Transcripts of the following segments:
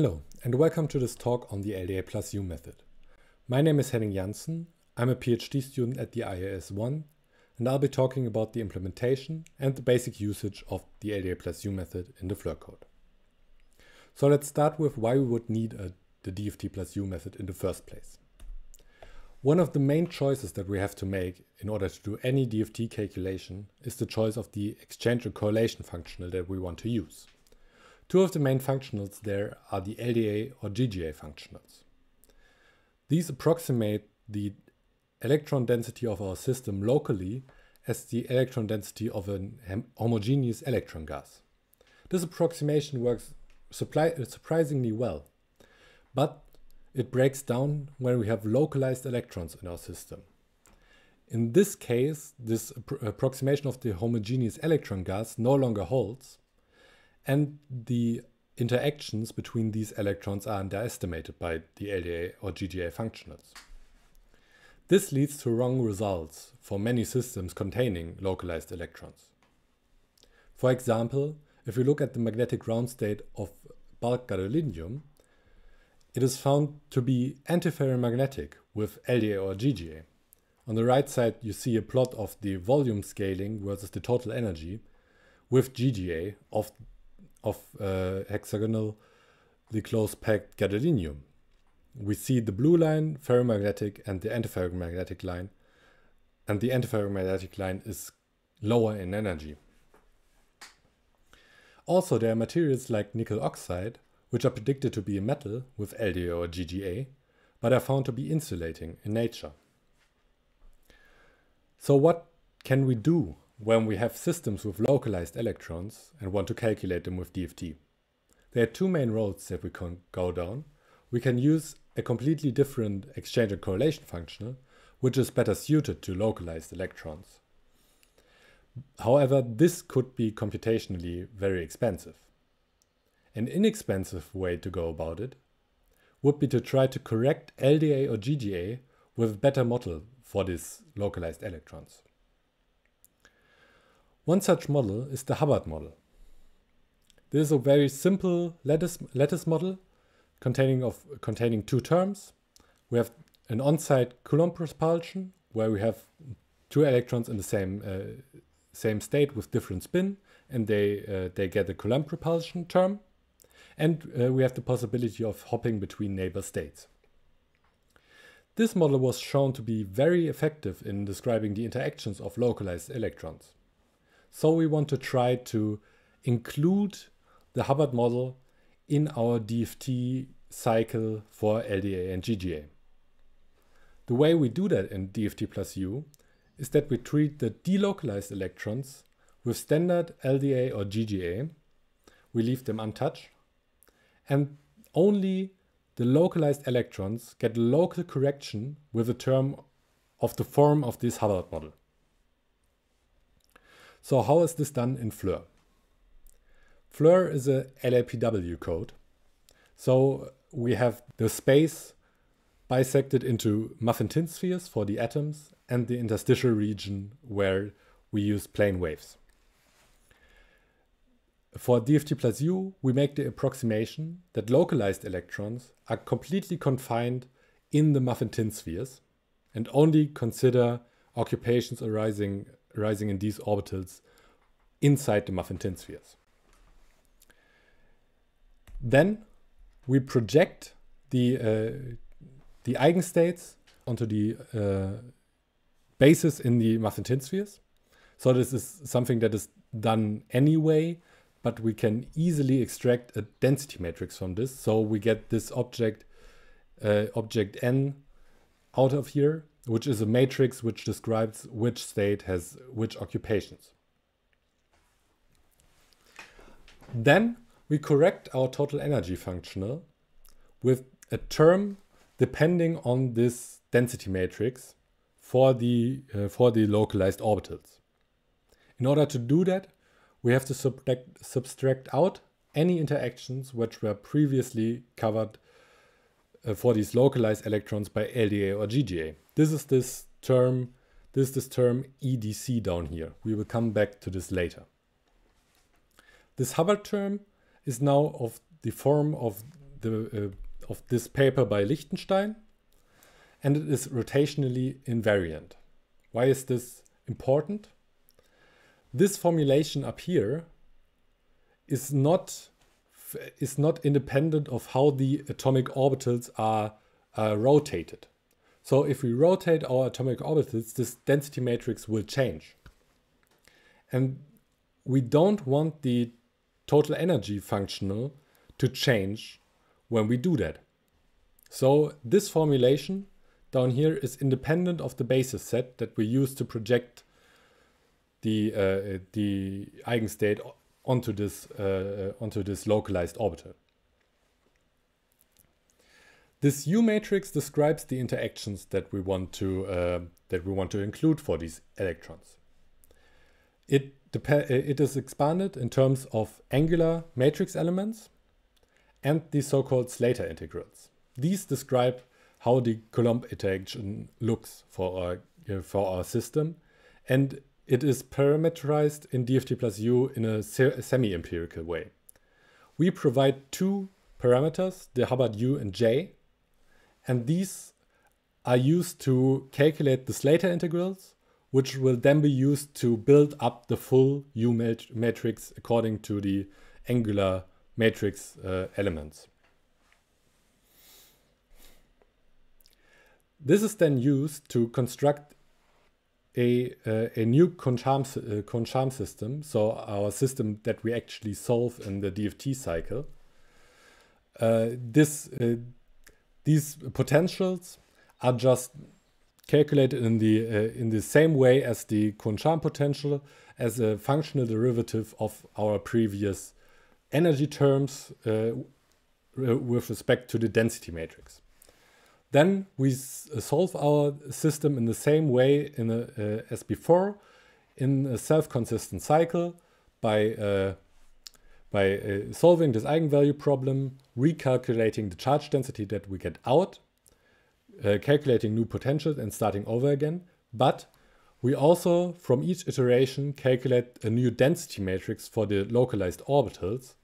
Hello, and welcome to this talk on the LDA plus U method. My name is Henning Janssen, I'm a PhD student at the IAS 1, and I'll be talking about the implementation and the basic usage of the LDA plus U method in the Fleur code. So let's start with why we would need a, the DFT plus U method in the first place. One of the main choices that we have to make in order to do any DFT calculation is the choice of the exchange or correlation functional that we want to use. Two of the main functionals there are the LDA or GGA functionals. These approximate the electron density of our system locally as the electron density of a homogeneous electron gas. This approximation works uh, surprisingly well, but it breaks down when we have localized electrons in our system. In this case, this approximation of the homogeneous electron gas no longer holds, and the interactions between these electrons are underestimated by the LDA or GGA functionals. This leads to wrong results for many systems containing localized electrons. For example, if we look at the magnetic ground state of bulk gadolinium, it is found to be antiferromagnetic with LDA or GGA. On the right side you see a plot of the volume scaling versus the total energy with GGA of of uh, hexagonally close-packed gadolinium. We see the blue line, ferromagnetic, and the antiferromagnetic line, and the antiferromagnetic line is lower in energy. Also, there are materials like nickel oxide, which are predicted to be a metal with LDA or GGA, but are found to be insulating in nature. So what can we do when we have systems with localized electrons and want to calculate them with DFT. There are two main roads that we can go down. We can use a completely different exchange and correlation functional, which is better suited to localized electrons. However, this could be computationally very expensive. An inexpensive way to go about it would be to try to correct LDA or GDA with a better model for these localized electrons. One such model is the Hubbard model. This is a very simple lattice, lattice model containing, of, containing two terms. We have an on-site Coulomb propulsion where we have two electrons in the same, uh, same state with different spin and they, uh, they get the Coulomb propulsion term. And uh, we have the possibility of hopping between neighbor states. This model was shown to be very effective in describing the interactions of localized electrons. So we want to try to include the Hubbard model in our DFT cycle for LDA and GGA. The way we do that in DFT plus U is that we treat the delocalized electrons with standard LDA or GGA. We leave them untouched and only the localized electrons get local correction with the term of the form of this Hubbard model. So how is this done in Fleur? Fleur is a LAPW code. So we have the space bisected into muffin-tin spheres for the atoms and the interstitial region where we use plane waves. For DFT plus U, we make the approximation that localized electrons are completely confined in the muffin-tin spheres and only consider occupations arising rising in these orbitals inside the tin spheres. Then we project the, uh, the eigenstates onto the uh, basis in the tin spheres. So this is something that is done anyway, but we can easily extract a density matrix from this. So we get this object, uh, object n out of here which is a matrix which describes which state has which occupations. Then we correct our total energy functional with a term depending on this density matrix for the, uh, for the localized orbitals. In order to do that, we have to subtract, subtract out any interactions which were previously covered uh, for these localized electrons by LDA or GGA. This is this term, this is this term EDC down here. We will come back to this later. This Hubbard term is now of the form of the uh, of this paper by Lichtenstein, and it is rotationally invariant. Why is this important? This formulation up here is not is not independent of how the atomic orbitals are, are rotated. So if we rotate our atomic orbitals, this density matrix will change. And we don't want the total energy functional to change when we do that. So this formulation down here is independent of the basis set that we use to project the, uh, the eigenstate onto this, uh, onto this localized orbital. This U matrix describes the interactions that we want to uh, that we want to include for these electrons. It, uh, it is expanded in terms of angular matrix elements and the so-called Slater integrals. These describe how the Coulomb interaction looks for our, uh, for our system and it is parameterized in DFT plus U in a semi-empirical way. We provide two parameters, the Hubbard U and J, and these are used to calculate the Slater integrals, which will then be used to build up the full U mat matrix according to the angular matrix uh, elements. This is then used to construct a, uh, a new Concham, uh, Concham system, so our system that we actually solve in the DFT cycle. Uh, this uh, these potentials are just calculated in the uh, in the same way as the Kohn-Sham potential as a functional derivative of our previous energy terms uh, with respect to the density matrix. Then we uh, solve our system in the same way a, uh, as before in a self-consistent cycle by uh, by uh, solving this eigenvalue problem, recalculating the charge density that we get out, uh, calculating new potentials and starting over again. But we also, from each iteration, calculate a new density matrix for the localized orbitals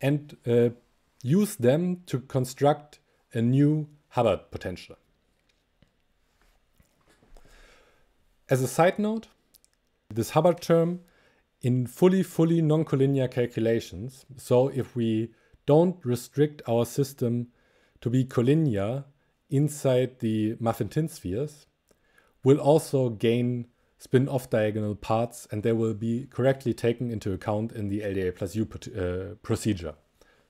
and uh, use them to construct a new Hubbard potential. As a side note, this Hubbard term in fully, fully non-collinear calculations. So if we don't restrict our system to be collinear inside the Muffin-Tin spheres, we'll also gain spin-off diagonal parts and they will be correctly taken into account in the LDA plus U uh, procedure.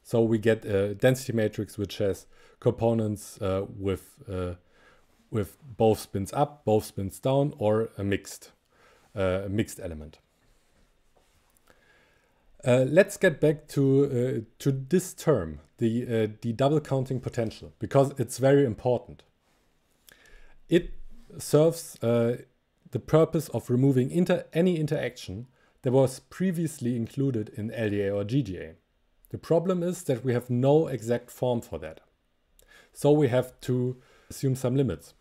So we get a density matrix which has components uh, with, uh, with both spins up, both spins down, or a mixed, uh, mixed element. Uh, let's get back to, uh, to this term, the, uh, the double counting potential, because it's very important. It serves uh, the purpose of removing inter any interaction that was previously included in LDA or GDA. The problem is that we have no exact form for that. So we have to assume some limits.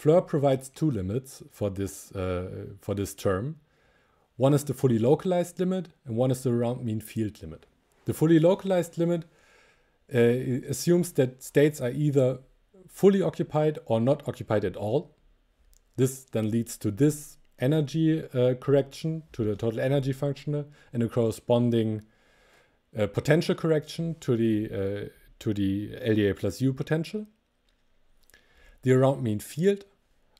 FLIR provides two limits for this, uh, for this term one is the fully localized limit and one is the round mean field limit. The fully localized limit uh, assumes that states are either fully occupied or not occupied at all. This then leads to this energy uh, correction, to the total energy functional, and a corresponding uh, potential correction to the, uh, to the LDA plus U potential. The around mean field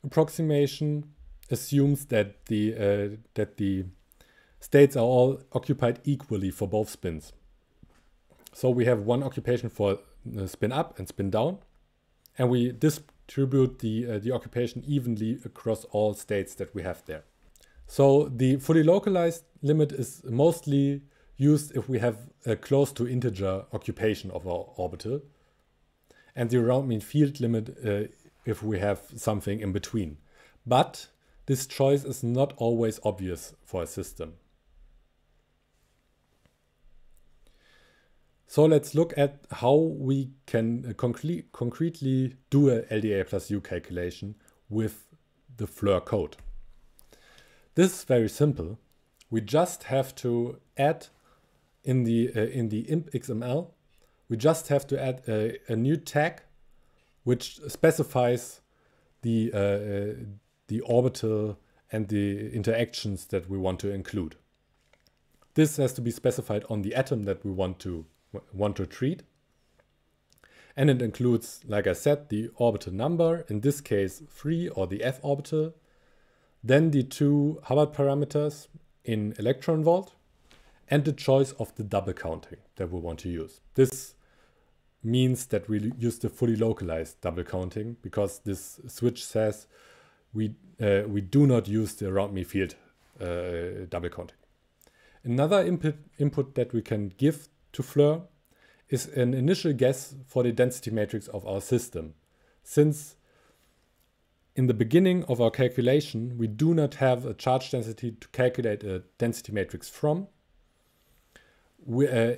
approximation assumes that the uh, that the states are all occupied equally for both spins. So we have one occupation for uh, spin up and spin down, and we distribute the uh, the occupation evenly across all states that we have there. So the fully localized limit is mostly used if we have a close to integer occupation of our orbital, and the round mean field limit uh, if we have something in between. But this choice is not always obvious for a system. So let's look at how we can uh, concre concretely do a LDA plus U calculation with the FLIR code. This is very simple. We just have to add in the uh, in the imp XML, we just have to add a, a new tag which specifies the uh, uh the orbital and the interactions that we want to include. This has to be specified on the atom that we want to want to treat. And it includes, like I said, the orbital number, in this case 3 or the f orbital, then the two Hubbard parameters in electron volt, and the choice of the double counting that we want to use. This means that we use the fully localized double counting because this switch says we, uh, we do not use the around me field uh, double counting. Another input, input that we can give to FLIR is an initial guess for the density matrix of our system. Since in the beginning of our calculation, we do not have a charge density to calculate a density matrix from. We, uh, uh,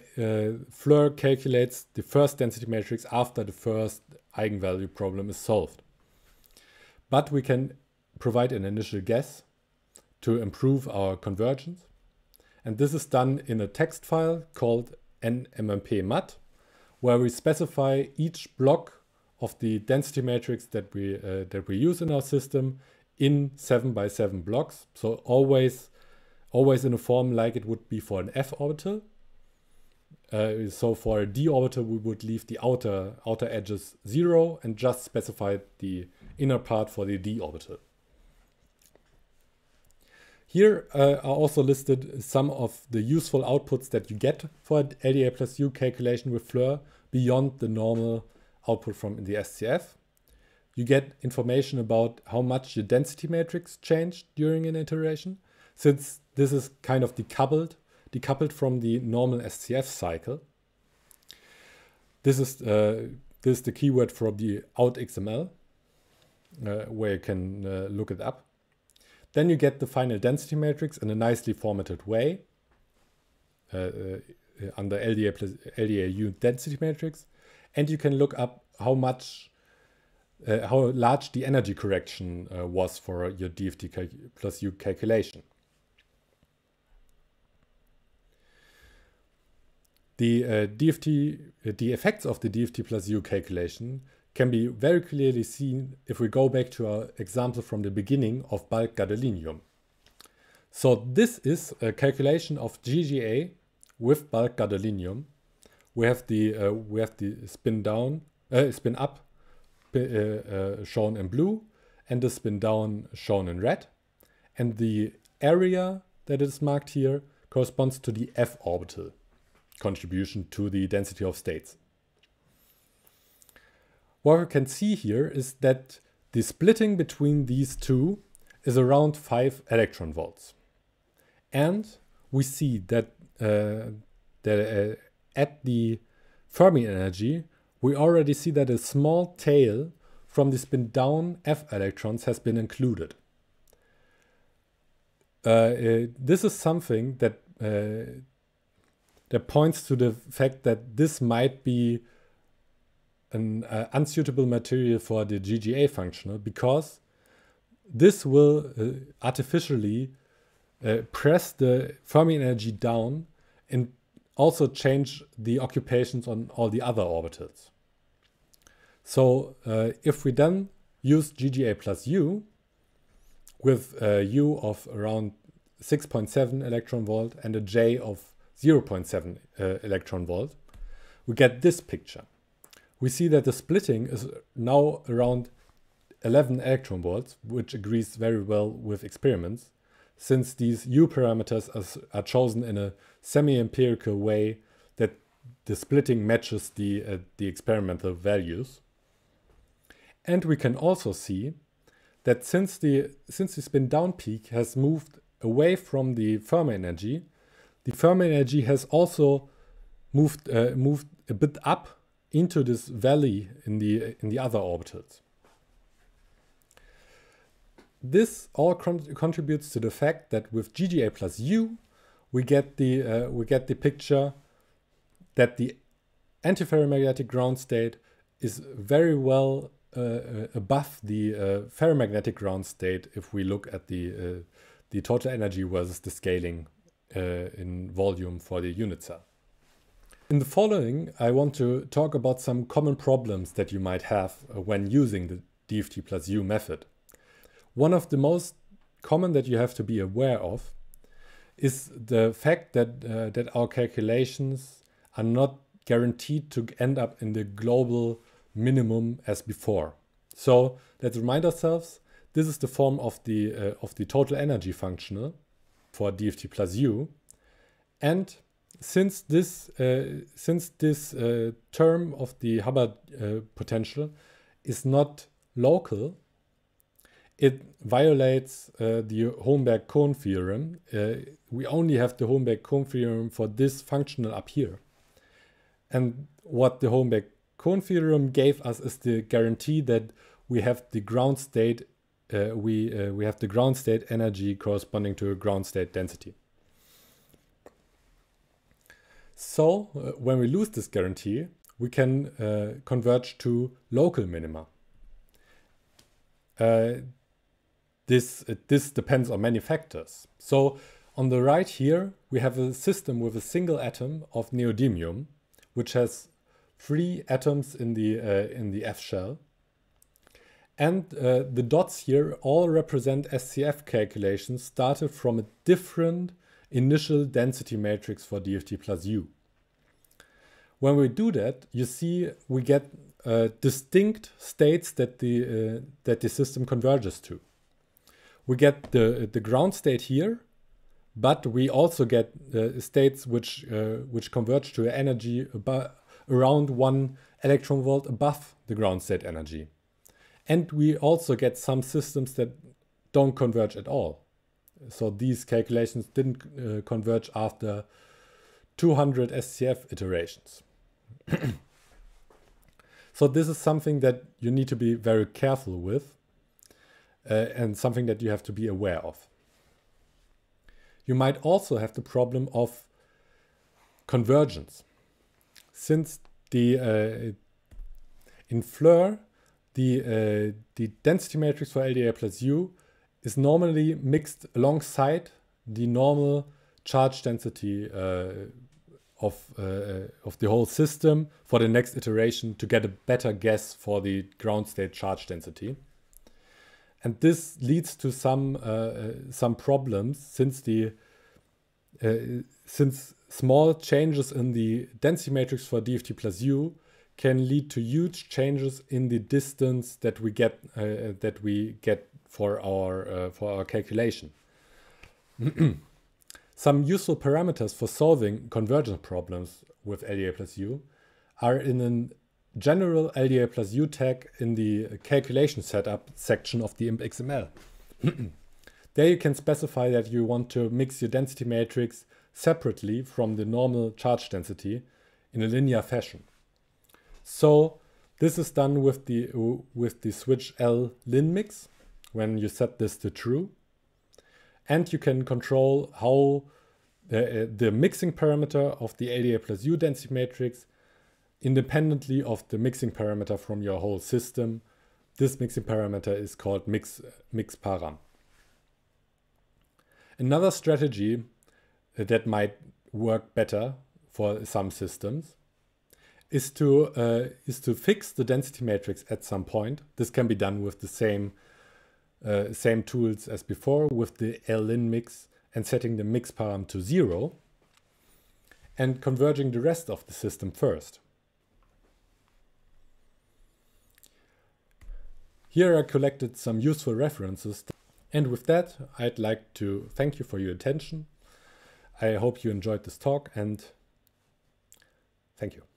FLIR calculates the first density matrix after the first eigenvalue problem is solved. But we can provide an initial guess to improve our convergence. And this is done in a text file called nmmpmat, where we specify each block of the density matrix that we uh, that we use in our system in seven by seven blocks. So always, always in a form like it would be for an f orbital, uh, so for a d orbital, we would leave the outer, outer edges 0 and just specify the inner part for the d orbital. Here uh, are also listed some of the useful outputs that you get for LDA plus U calculation with FLIR beyond the normal output from the SCF. You get information about how much your density matrix changed during an iteration, since this is kind of decoupled decoupled from the normal SCF cycle. This is, uh, this is the keyword from the out XML, uh, where you can uh, look it up. Then you get the final density matrix in a nicely formatted way uh, uh, under LDA plus LDAU density matrix. And you can look up how much uh, how large the energy correction uh, was for your DFT plus U calculation. The uh, DFT, uh, the effects of the DFT plus U calculation can be very clearly seen if we go back to our example from the beginning of bulk gadolinium. So this is a calculation of GGA with bulk gadolinium. We have the uh, we have the spin down, uh, spin up uh, uh, shown in blue, and the spin down shown in red, and the area that is marked here corresponds to the f orbital contribution to the density of states. What we can see here is that the splitting between these two is around 5 electron volts. And we see that, uh, that uh, at the Fermi energy, we already see that a small tail from the spin down F electrons has been included. Uh, uh, this is something that uh, that points to the fact that this might be an uh, unsuitable material for the GGA functional because this will uh, artificially uh, press the Fermi energy down and also change the occupations on all the other orbitals. So uh, if we then use GGA plus U with a uh, U of around 6.7 electron volt and a J of 0.7 uh, electron volt, we get this picture. We see that the splitting is now around 11 electron volts, which agrees very well with experiments, since these U parameters are, are chosen in a semi-empirical way that the splitting matches the, uh, the experimental values. And we can also see that since the, since the spin down peak has moved away from the Fermi energy, the Fermi energy has also moved uh, moved a bit up into this valley in the in the other orbitals. This all contributes to the fact that with GGA plus U, we get the uh, we get the picture that the antiferromagnetic ground state is very well uh, uh above the uh, ferromagnetic ground state if we look at the uh, the total energy versus the scaling uh, in volume for the unit cell. In the following, I want to talk about some common problems that you might have uh, when using the DFT plus U method. One of the most common that you have to be aware of is the fact that, uh, that our calculations are not guaranteed to end up in the global minimum as before. So let's remind ourselves, this is the form of the, uh, of the total energy functional for DFT plus U. And since this, uh, since this uh, term of the Hubbard uh, potential is not local, it violates uh, the holmberg kohn theorem. Uh, we only have the holmberg kohn theorem for this functional up here. And what the holmberg kohn theorem gave us is the guarantee that we have the ground state uh, we, uh, we have the ground state energy corresponding to a ground state density. So uh, when we lose this guarantee, we can uh, converge to local minima. Uh, this, uh, this depends on many factors. So on the right here, we have a system with a single atom of neodymium, which has three atoms in the, in the F shell and uh, the dots here all represent SCF calculations started from a different initial density matrix for DFT plus U. When we do that, you see we get uh, distinct states that the, uh, that the system converges to. We get the, the ground state here, but we also get uh, states which, uh, which converge to energy around one electron volt above the ground state energy. And we also get some systems that don't converge at all. So these calculations didn't uh, converge after 200 SCF iterations. so this is something that you need to be very careful with uh, and something that you have to be aware of. You might also have the problem of convergence. Since the uh, in Fleur, the, uh, the density matrix for LDA plus U is normally mixed alongside the normal charge density uh, of, uh, uh, of the whole system for the next iteration to get a better guess for the ground state charge density. And this leads to some uh, uh, some problems since the since small changes in the density matrix for DFT plus U can lead to huge changes in the distance that we get uh, that we get for our uh, for our calculation. Some useful parameters for solving convergence problems with LDA plus U are in a general LDA plus U tag in the calculation setup section of the IMP XML. there you can specify that you want to mix your density matrix separately from the normal charge density in a linear fashion. So this is done with the, with the switch L lin mix when you set this to true. And you can control how the, the mixing parameter of the ADA plus U density matrix independently of the mixing parameter from your whole system. This mixing parameter is called mix, mix param. Another strategy that might work better for some systems is to uh, is to fix the density matrix at some point. This can be done with the same uh, same tools as before with the ln mix and setting the mix param to zero and converging the rest of the system first. Here I collected some useful references and with that I'd like to thank you for your attention. I hope you enjoyed this talk and thank you.